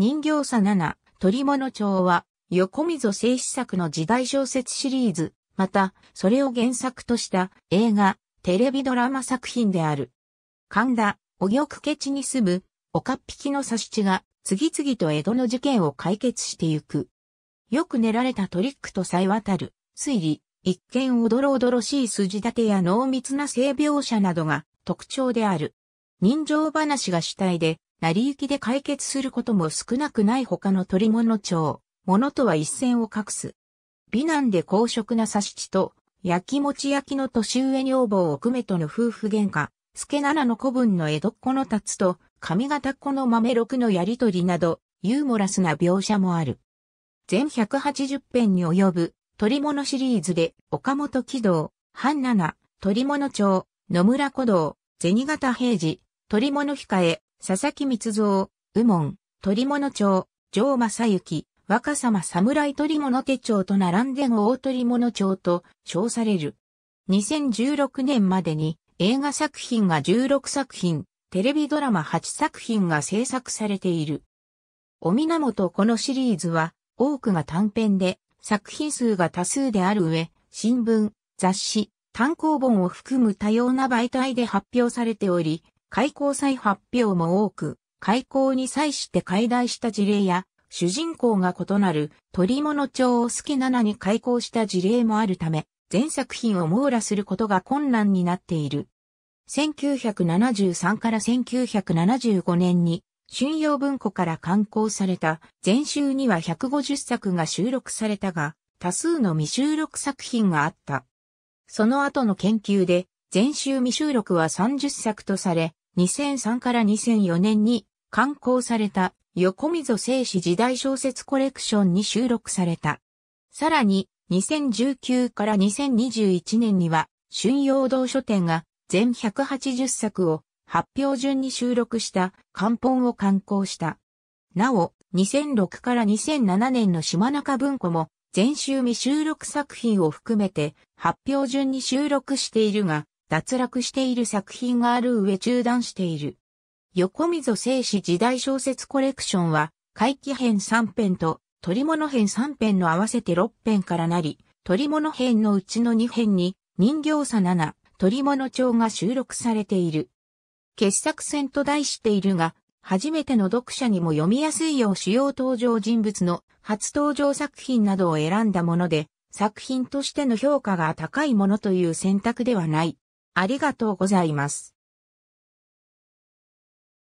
人形さ7、鳥物帳は、横溝正史作の時代小説シリーズ、また、それを原作とした映画、テレビドラマ作品である。神田、お玉ケ地に住む、岡っ引きのし地が、次々と江戸の事件を解決してゆく。よく練られたトリックとさえ渡る、推理、一見おどろおどろしい筋立てや濃密な性描写などが特徴である。人情話が主体で、成り行きで解決することも少なくない他の鳥物町、物とは一線を画す。美男で高職な佐七と、焼き餅焼きの年上女房を組めとの夫婦喧嘩、助七の子分の江戸っ子の達と、上方っ子の豆六のやりとりなど、ユーモラスな描写もある。全180編に及ぶ、鳥物シリーズで、岡本喜道、半七、鳥物町、野村古道、銭形平次、鳥物控え、佐々木密造、右門、鳥物町、城正幸、若様侍鳥物手帳と並んでの大鳥物町と称される。2016年までに映画作品が16作品、テレビドラマ8作品が制作されている。お源このシリーズは多くが短編で作品数が多数である上、新聞、雑誌、単行本を含む多様な媒体で発表されており、開校祭発表も多く、開校に際して解題した事例や、主人公が異なる鳥物町を好きななに開校した事例もあるため、全作品を網羅することが困難になっている。1973から1975年に、春陽文庫から刊行された全集には150作が収録されたが、多数の未収録作品があった。その後の研究で、全集未収録は30作とされ、2003から2004年に刊行された横溝正史時代小説コレクションに収録された。さらに、2019から2021年には、春陽堂書店が全180作を発表順に収録した漢本を刊行した。なお、2006から2007年の島中文庫も全集未収録作品を含めて発表順に収録しているが、脱落している作品がある上中断している。横溝正史時代小説コレクションは、回帰編3編と鳥物編3編の合わせて6編からなり、鳥物編のうちの2編に人形差7、鳥物帳が収録されている。傑作選と題しているが、初めての読者にも読みやすいよう主要登場人物の初登場作品などを選んだもので、作品としての評価が高いものという選択ではない。ありがとうございます。